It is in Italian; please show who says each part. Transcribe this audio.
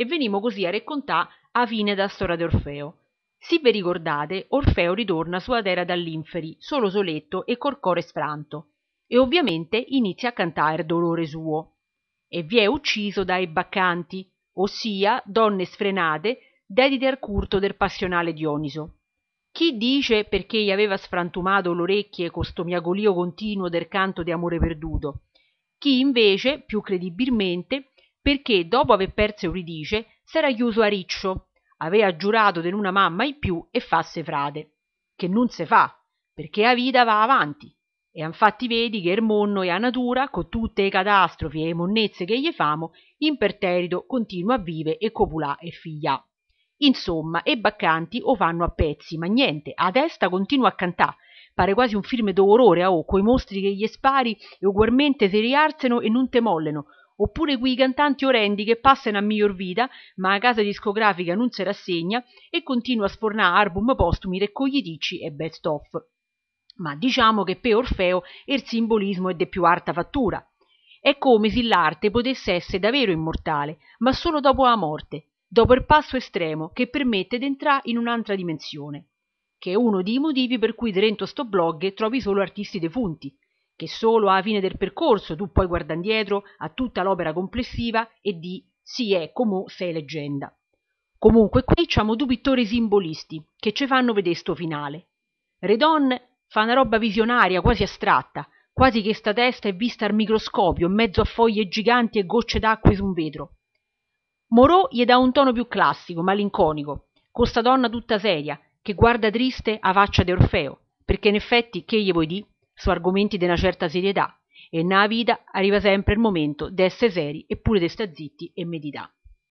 Speaker 1: e venimo così a raccontà a fine da storia di Orfeo. Si vi ricordate, Orfeo ritorna sulla terra dall'inferi, solo soletto e col cuore sfranto, e ovviamente inizia a cantare dolore suo. E vi è ucciso dai baccanti, ossia donne sfrenate, dedite al curto del passionale Dioniso. Chi dice perché gli aveva sfrantumato l'orecchie con sto miagolio continuo del canto di amore perduto? Chi invece, più credibilmente, perché dopo aver perso Euridice s'era chiuso a riccio aveva giurato de una mamma in più e fasse frate che non se fa perché la vita va avanti e anfatti vedi che er monno e a natura con tutte le catastrofi e le monnezze che gli famo imperterrito continua a vive e copulà e figlià insomma e baccanti o fanno a pezzi ma niente a testa continua a cantà pare quasi un film d'orrore a oh, coi mostri che gli spari e ugualmente se riarzeno e non te molleno oppure quei cantanti orrendi che passano a miglior vita ma a casa discografica non si rassegna e continua a sfornare album postumi raccogliticci e best off. Ma diciamo che per Orfeo il simbolismo è de più alta fattura. È come se l'arte potesse essere davvero immortale, ma solo dopo la morte, dopo il passo estremo che permette di entrare in un'altra dimensione, che è uno dei motivi per cui dentro sto blog trovi solo artisti defunti, che solo alla fine del percorso tu puoi guardare indietro a tutta l'opera complessiva e di sì è come sei leggenda. Comunque qui c'hanno due pittori simbolisti che ci fanno vedere sto finale. Redon fa una roba visionaria, quasi astratta, quasi che sta testa è vista al microscopio in mezzo a foglie giganti e gocce d'acqua su un vetro. Moreau gli dà un tono più classico, malinconico, con sta donna tutta seria, che guarda triste a faccia di Orfeo, perché in effetti che gli vuoi dire? su argomenti di una certa serietà e nella vita arriva sempre il momento di essere seri eppure di de sta zitti e medità